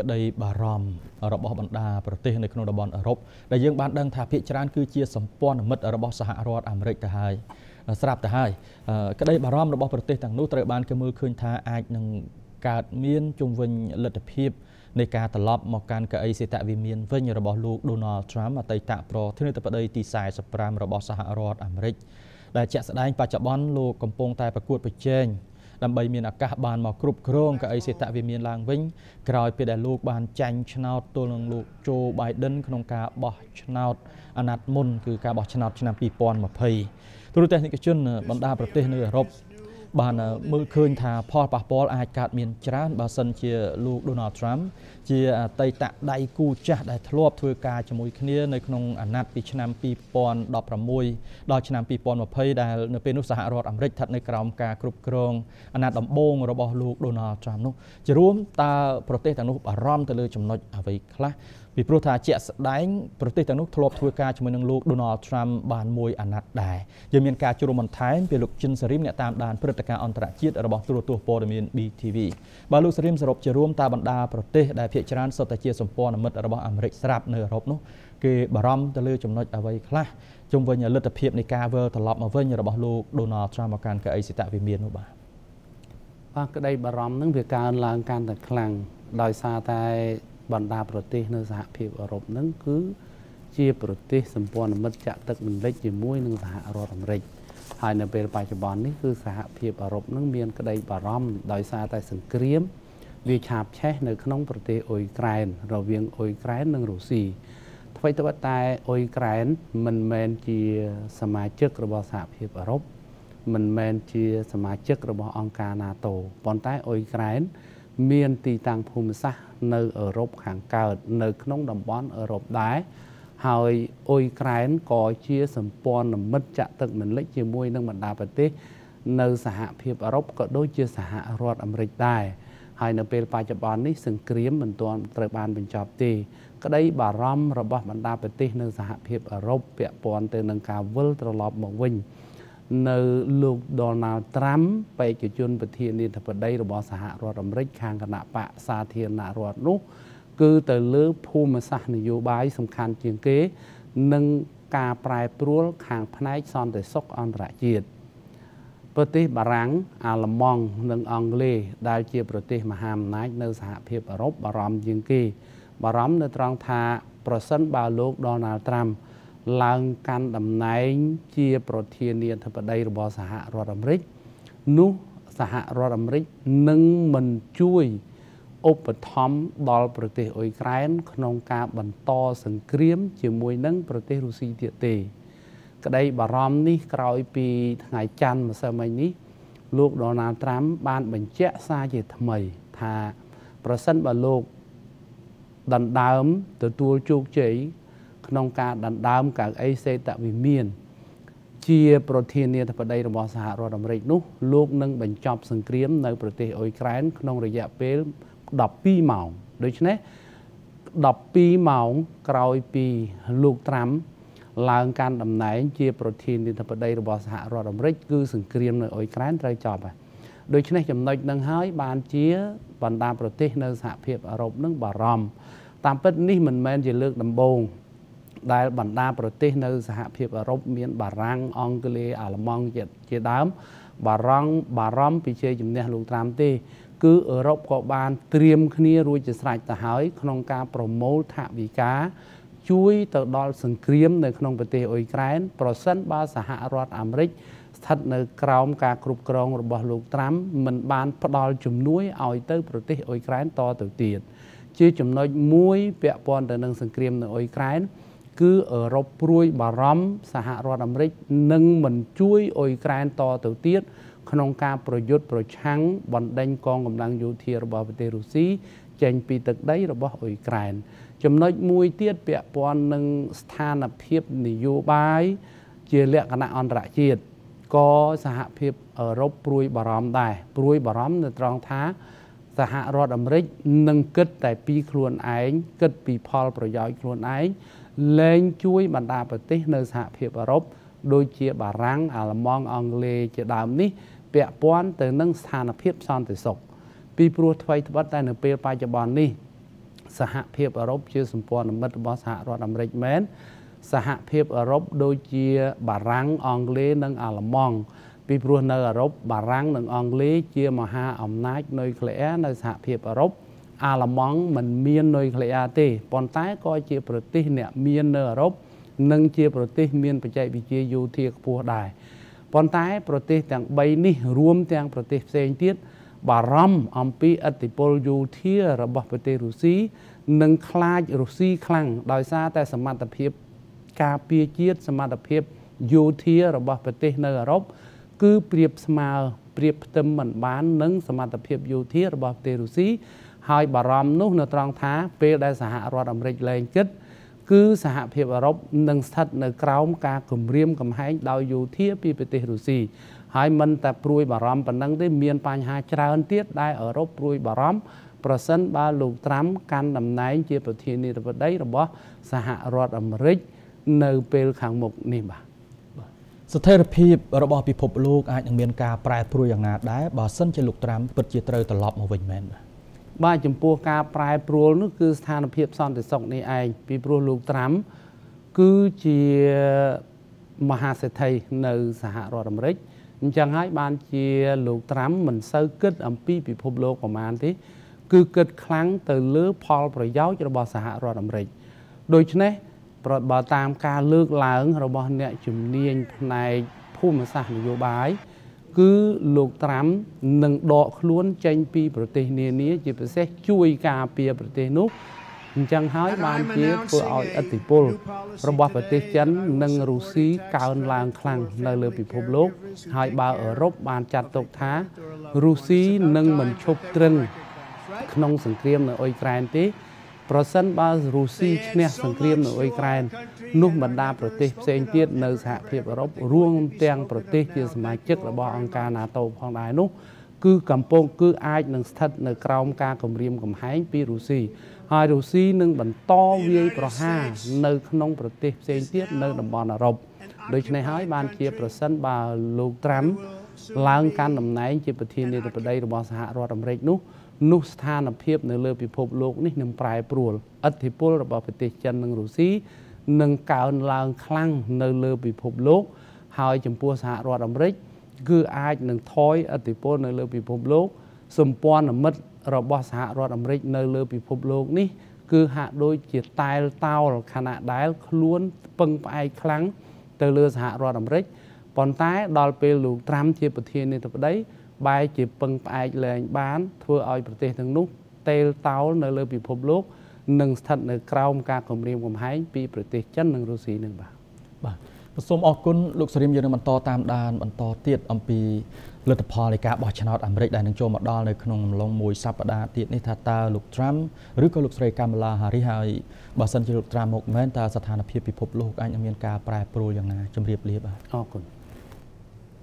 ក្តីបារម្ភរបស់បណ្ដាប្រទេសនៅក្នុងតំបន់អឺរ៉ុបដែលយើងបានដឹងថាភាគច្រើនគឺជាសម្ព័ន្ធមិត្តរបស់សហរដ្ឋអាមេរិកទៅហើយស្រាប់ទៅហើយក្តីបារម្ភរបស់ប្រទេសទាំងនោះត្រូវបានគេមើលឃើញថាអាចនឹងកើតមានជំវិញលទ្ធភាពនៃការត្រឡប់មកកាន់កៅអីសេតវិមានវិញរបស់លោក Donald Trump អតីតប្រធានាធិបតីទី45របស់សហរដ្ឋអាមេរិកដែលជាក់ស្ដែងបច្ចុប្បន្នលោកកំពុងតែប្រកួតប្រជែងដើម្បីមានឱកាសបានមកគ្រប់គ្រងកៅអីសេតវិមានឡើងវិញក្រោយពេលដែលលោក បានចាញ់ឆ្នោតទល់នឹងលោកโจ Biden ក្នុងការបោះឆ្នោតអាណត្តិមុន គឺការបោះឆ្នោតឆ្នាំ2020ទូរទស្សនិកជនបណ្ដាប្រទេស នៅអឺរ៉ុបបានមើលឃើញថាផលប៉ះពាល់ អាចកើតមានច្រើនបើសិនជាលោក Donald Trump ជាអតីតដៃគូចាស់ដែលធ្លាប់ធ្វើការជាមួយគ្នានៅក្នុងអាណត្តិពីឆ្នាំ2016ដល់ឆ្នាំ2020ដែលនៅពេលនោះសហរដ្ឋអាមេរិកស្ថិតនៅក្រោមការគ្រប់គ្រងអាណត្តិដំបូងរបស់លោក Donald Trump នោះជារួមតើប្រទេសទាំងនោះបារម្ភទៅលើចំណុច អ្វីខ្លះពីព្រោះថាជាក់ស្ដែងប្រទេសទាំងនោះធ្លាប់ធ្វើការជាមួយនឹងលោក Donald Trump បានមួយអាណត្តិដែរយើងមានការជួបបន្ថែមពីលោកជិនសេរីមអ្នកតាមដានព្រឹត្តិការណ៍អន្តរជាតិរបស់ទូរទស្សន៍ព័ត៌មាន BTV បាទលោកសេរីមសរុបជារួមតាបណ្ដាប្រទេសដែលភាគច្រើនសុទ្ធតែជាសម្ព័ន្ធមិត្តរបស់អាមេរិកស្រាប់នៅអឺរ៉ុបនោះគេបារម្ភទៅលើចំណុចអ្វីខ្លះជុំវិញលទ្ធភាពនៃការវិលត្រឡប់មកវិញរបស់លោក Donald Trump មកកាន់កៅអីសិតវិមាននោះបាទបាទក្តីបារម្ភនឹងវាកើនឡើងកាន់តែខ្លាំងដោយសារតែបណ្ដាប្រទេសនៅសហភាពអឺរ៉ុបហ្នឹងគឺជាប្រទេសសម្ព័ន្ធមិត្តចាក់ទឹកមិនលិចជាមួយនឹងសហរដ្ឋអាមេរិកហើយនៅពេលបច្ចុប្បន្ននេះគឺសហភាពអឺរ៉ុបនឹងមានក្តីបារម្ភដោយសារតែសង្គ្រាម វាឆាបឆេះនៅ ក្នុង ប្រទេសអ៊ុយក្រែនរវាងអ៊ុយក្រែននិងរុស្ស៊ីអ្វីត្បិតតែអ៊ុយក្រែនមិនមែនជាសមាជិករបស់សហភាពអឺរ៉ុបមិនមែនជាសមាជិករបស់អង្គការ NATO ប៉ុន្តែអ៊ុយក្រែនមានទីតាំងភូមិសាស្ត្រនៅអឺរ៉ុបខាងកើត នៅក្នុងតំបន់អឺរ៉ុបដែរហើយអ៊ុយក្រែនក៏ជាសម្ព័ន្ធមិត្តចាក់ទឹកមិនលិចជាមួយនឹងបណ្ដាប្រទេសនៅសហភាពអឺរ៉ុបក៏ដូចជាសហរដ្ឋអាមេរិកដែរហើយនៅពេលបច្ចុប្បន្ននេះសង្គ្រាមមិនទាន់ត្រូវបានបញ្ចប់ទេក្តីបារម្ភរបស់បណ្ដាប្រទេស នៅសហភាពអឺរ៉ុបពាក់ព័ន្ធទៅនឹងការវិលត្រឡប់មកវិញនៅលោកដុលណាល់ត្រាំបេក្ខជនប្រធានាធិបតីរបស់សហរដ្ឋអាមេរិកខាងគណៈបកសាធារណរដ្ឋនោះគឺទៅលើភូមិសាស្ត្រនយោបាយសំខាន់ជាងគេនិងការប្រែប្រួលខាងផ្នែកសន្តិសុខអន្តរជាតិប្រទេសបារាំងអាល្លឺម៉ង់និងអង់គ្លេសដែលជាប្រទេសមហាអំណាចនៅសហភាពអឺរ៉ុបបារម្ភជាងគេបារម្ភនៅត្រង់ថាប្រសិនបើលោកដុលណាល់ត្រាំឡើងកាន់តំណែងជាប្រធានាធិបតីរបស់សហរដ្ឋអាមេរិកនោះសហរដ្ឋអាមេរិកនឹងមិនជួយឧបត្ថម្ភដល់ប្រទេសអ៊ុយក្រែន ក្នុងការ បន្តសង្គ្រាម ជាមួយនឹងប្រទេសរុស្ស៊ីទៀតទេ ក្តី បារម្ភនេះក្រោយពីថ្ងៃច័ន្ទម្សិលមិញនេះ លោកដុណាល់ត្រាំបានបញ្ជាក់សារជាថ្មីថា ប្រសិនបើលោកដណ្ដើមទទួលជោគជ័យក្នុងការដណ្ដើមកៅអីសេតវិមានជាប្រធានាធិបតីរបស់សហរដ្ឋអាមេរិកនោះលោកនឹងបញ្ចប់សង្គ្រាម នៅប្រទេសអ៊ុយក្រែនក្នុងរយៈពេល12ម៉ោង ដូច្នេះ12ម៉ោងក្រោយពីលោកត្រាំឡើងកាន់តំណែង ជា ប្រធានាធិបតីរបស់សហរដ្ឋអាមេរិកគឺ សង្គ្រាមនៅអ៊ុយក្រែនត្រូវចប់ហើយដូច្នេះចំណុចនឹងហើយបានជាបណ្ដាប្រទេស នៅសហភាពអឺរ៉ុបនឹងបារម្ភតាមពិតនេះមិនមែនជាលើកដំបូងដែលបណ្ដាប្រទេសនៅសហភាពអឺរ៉ុបមានបារាំងអង់គ្លេសអាល្លឺម៉ង់ជាដើម បារាំងបារម្ភពីជ័យជំនះ លោកត្រាំទេ គឺអឺរ៉ុបក៏បានត្រៀមគ្នារួចជាស្រេចទៅហើយ ក្នុងការប្រមូលថវិកាជួយ ទៅដល់សង្គ្រាមនៅក្នុងប្រទេសអ៊ុយក្រែនប្រសិនបើសហរដ្ឋអាមេរិកស្ថិតនៅក្រោមការគ្រប់គ្រងរបស់ លោកត្រាំមិនបានផ្ដល់ជំនួយឲ្យទៅប្រទេសអ៊ុយក្រែនតទៅទៀតជាចំណុចមួយពាក់ព័ន្ធទៅនឹងសង្គ្រាមនៅអ៊ុយក្រែនគឺអឺរ៉ុបព្រួយបារម្ភសហរដ្ឋអាមេរិកនឹងមិនជួយអ៊ុយក្រែនតទៅទៀតក្នុងការប្រយុទ្ធប្រឆាំងបណ្ដេញកងកម្លាំងយោធារបស់ប្រទេសរុស្ស៊ីចេញពីទឹកដីរបស់អ៊ុយក្រែន ចំណុចមួយទៀតពាក់ព័ន្ធនឹងស្ថានភាពនយោបាយជាលក្ខណៈអន្តរជាតិក៏សហភាពអឺរ៉ុបព្រួយបារម្ភដែរព្រួយបារម្ភនៅត្រង់ថា សហរដ្ឋអាមេរិកនឹងគិតតែពីខ្លួនឯងគិតពីផលប្រយោជន៍ខ្លួនឯងលែងជួយបណ្ដាប្រទេសនៅសហភាពអឺរ៉ុបដូចជាបារាំងអាល្លឺម៉ង់អង់គ្លេសជាដើមនេះ ពាក់ព័ន្ធទៅនឹងស្ថានភាពសន្តិសុខពីព្រោះថ្មីត្បិតតែនៅពេលបច្ចុប្បន្ននេះសហភាពអឺរ៉ុបជាសម្ព័ន្ធមិត្តរបស់សហរដ្ឋអាមេរិកមែនសហភាពអឺរ៉ុបដូចជាបារាំងអង់គ្លេសនិងអាល្លឺម៉ង់ពីព្រោះនៅអឺរ៉ុបបារាំងនិងអង់គ្លេសជាមហាអំណាចនុយក្លេអ៊ែរនៅសហភាពអឺរ៉ុបអាល្លឺម៉ង់មិនមាននុយក្លេអ៊ែរទេប៉ុន្តែក៏ជាប្រទេសអ្នកមាននៅអឺរ៉ុបនិងជាប្រទេស មានបច្ចេកវិទ្យាយោធាខ្ពស់ដែរប៉ុន្តែប្រទេសទាំង3នេះរួមទាំង ប្រទេសផ្សេងទៀតបារម្ភអំពីឥទ្ធិពលយោធារបស់ប្រទេសរុស្ស៊ីនិងខ្លាចរុស្ស៊ីខ្លាំងដោយសារតែសមត្ថភាពការពារជាតិសមត្ថភាពយោធារបស់ប្រទេសនៅអឺរ៉ុបគឺប្រៀបស្មើប្រៀបផ្ទឹមមិនបាននឹងសមត្ថភាពយោធារបស់ប្រទេសរុស្ស៊ីហើយបារម្ភនោះនៅត្រង់ថា ពេលដែលសហរដ្ឋអាមេរិកលែងគិតគឺសហភាពអឺរ៉ុបនឹងស្ថិតនៅក្រោម ការគំរាមកំហែងដោយយោធាពីប្រទេសរុស្ស៊ីហើយមិនតែព្រួយបារម្ភប៉ុណ្ណឹងទេមានបញ្ហាច្រើនទៀតដែលអឺរ៉ុបព្រួយបារម្ភប្រសិនបើលោកត្រាំកាន់តំណែង ជាប្រធានាធិបតីរបស់សហរដ្ឋអាមេរិកនៅពេលខាងមុខនេះបាទស្ថិរភាពរបស់ពិភពលោកអាចនឹងមានការប្រែប្រួលយ៉ាងណាដែរបើសិនជាលោកត្រាំពិតជាត្រូវត្រឡប់មកវិញមែនបាទបាទចំពោះការប្រែប្រួលនោះគឺស្ថានភាពសន្តិសុខនេះឯងពីព្រោះលោកត្រាំគឺជាមហាសេដ្ឋីនៅសហរដ្ឋអាមេរិកអញ្ចឹងហើយ បានជាលោកត្រាំមិនសូវគិត អំពីពិភពលោកប្រមាណទេគឺគិតខ្លាំងទៅលើផលប្រយោជន៍របស់សហរដ្ឋអាមេរិកដូច្នេះប្របើតាមការលើកឡើង របស់អ្នក ជំនាញផ្នែកភូមិសាស្ត្រនយោបាយគឺលោកត្រាំនឹងដកខ្លួនចេញពី ប្រទេសនានា ជាពិសេស ជួយការពារប្រទេសនោះអញ្ចឹងហើយបានជាធ្វើឲ្យឥទ្ធិពលរបស់ប្រទេសចិន និងរុស្ស៊ីកើនឡើងខ្លាំងនៅលើពិភពលោក ហើយបើអឺរ៉ុបបានចាត់ទុកថារុស្ស៊ីនឹងមិនឈប់ទ្រឹងក្នុងសង្គ្រាមនៅអ៊ុយក្រែនទេប្រសិនបើរុស្ស៊ីឈ្នះសង្គ្រាមនៅអ៊ុយក្រែននោះបណ្ដាប្រទេសផ្សេងទៀតនៅសហភាពអឺរ៉ុបរួមទាំងប្រទេសជាសមាជិករបស់អង្គការ NATO ផងដែរនោះ គឺកំពុងគឺអាចនឹងស្ថិតនៅក្រោមការគំរាមកំហែងពីរុស្ស៊ីហើយរុស្ស៊ីនឹងបន្តវាយប្រហារនៅក្នុងប្រទេសផ្សេងទៀតនៅតំបន់អឺរ៉ុបដូច្នេះហើយបានជាប្រសិនបើលោកត្រាំឡើងកាន់តំណែងជាប្រធានាធិបតីរបស់សហរដ្ឋអាមេរិកនោះនោះស្ថានភាពនៅលើពិភពលោក នេះនឹងប្រែប្រួលឥទ្ធិពលរបស់ប្រទេសចិននិងរុស្ស៊ីនឹងកើនឡើងខ្លាំងនៅលើពិភពលោក ហើយចំពោះសហរដ្ឋអាមេរិកគឺអាចនឹងថយឥទ្ធិពលនៅលើពិភពលោកសម្ព័ន្ធមិត្តរបស់សហរដ្ឋអាមេរិកនៅលើពិភពលោកនេះ គឺហាក់ដូចជាតែលតោលខណៈដែលខ្លួនពឹងផ្អែកខ្លាំងទៅលើសហរដ្ឋអាមេរិកប៉ុន្តែ ដល់ពេលលោកត្រាំជា ប្រធានាធិបតីបែរជាពឹងផ្អែកលែងបាន ធ្វើឲ្យប្រទេសទាំងនោះតេលតោលនៅលើពិភពលោកនិងស្ថិតនៅក្រោមការគំរាមកំហែងពីប្រទេសចិននិងរុស្ស៊ីនឹងបាទបាទសូមអរគុណលោកសរីមយើងនឹងបន្តតាមដានបន្តទៀតអំពីលទ្ធផលនៃការបោះឆ្នោតអាមេរិកដែលនឹងចូលមកដល់នៅក្នុងអំឡុងមួយសប្តាហ៍ទៀតនេះថាតើលោកត្រាំឬក៏លោកស្រីកាមាឡាហារីហើយបើសិនជាលោកត្រាំមកមែនតើស្ថានភាពពិភពលោកអាចនឹងមានការប្រែប្រួលយ៉ាងណាជម្រាបលាបាទអរគុណ